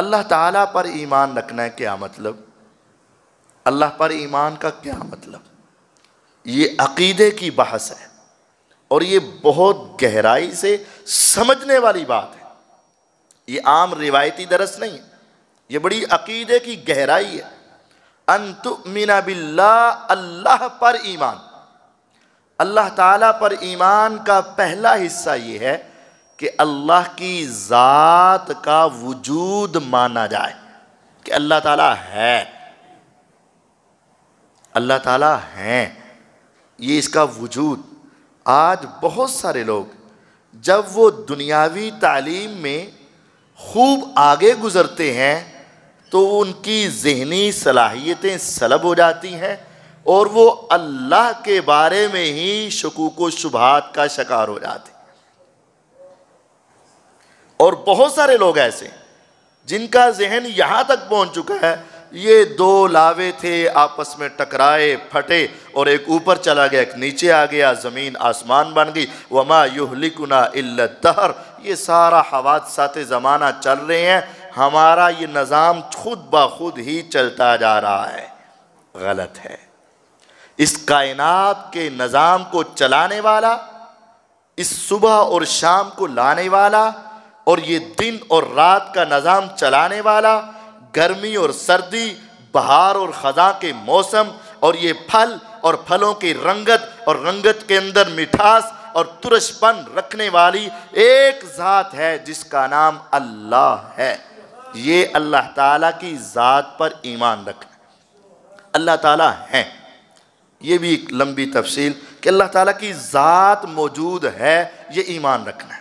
अल्लाह ताला पर ईमान रखना है क्या मतलब अल्लाह पर ईमान का क्या मतलब ये अकीदे की बहस है और ये बहुत गहराई से समझने वाली बात है ये आम रिवायती दरस नहीं है ये बड़ी अकीदे की गहराई है मीना बिल्ला अल्लाह पर ईमान अल्लाह ताला पर ईमान का पहला हिस्सा ये है कि अल्लाह की ज़ात का वजूद माना जाए कि अल्लाह ताला है अल्लाह ताला हैं ये इसका वजूद आज बहुत सारे लोग जब वो दुनियावी तालीम में खूब आगे गुज़रते हैं तो उनकी जहनी सलाहियतें सलब हो जाती हैं और वो अल्लाह के बारे में ही शकूक शुभात का शिकार हो जाते हैं और बहुत सारे लोग ऐसे जिनका जहन यहां तक पहुंच चुका है ये दो लावे थे आपस में टकराए फटे और एक ऊपर चला गया एक नीचे आ गया ज़मीन आसमान बन गई वमा युहलिकुना इल्लतहर ये सारा हवादसात ज़माना चल रहे हैं हमारा ये निज़ाम खुद ब खुद ही चलता जा रहा है गलत है इस कायनात के निज़ाम को चलाने वाला इस सुबह और शाम को लाने वाला और ये दिन और रात का निज़ाम चलाने वाला गर्मी और सर्दी बहार और ख़जा के मौसम और ये फल और फलों की रंगत और रंगत के अंदर मिठास और तुरशपन रखने वाली एक ज़ात है जिसका नाम अल्लाह है ये अल्लाह ताला की ज़ात पर ईमान रखना अल्लाह ताला है ये भी एक लंबी तफसील कि अल्लाह ताला की ज़ात मौजूद है ये ईमान रखना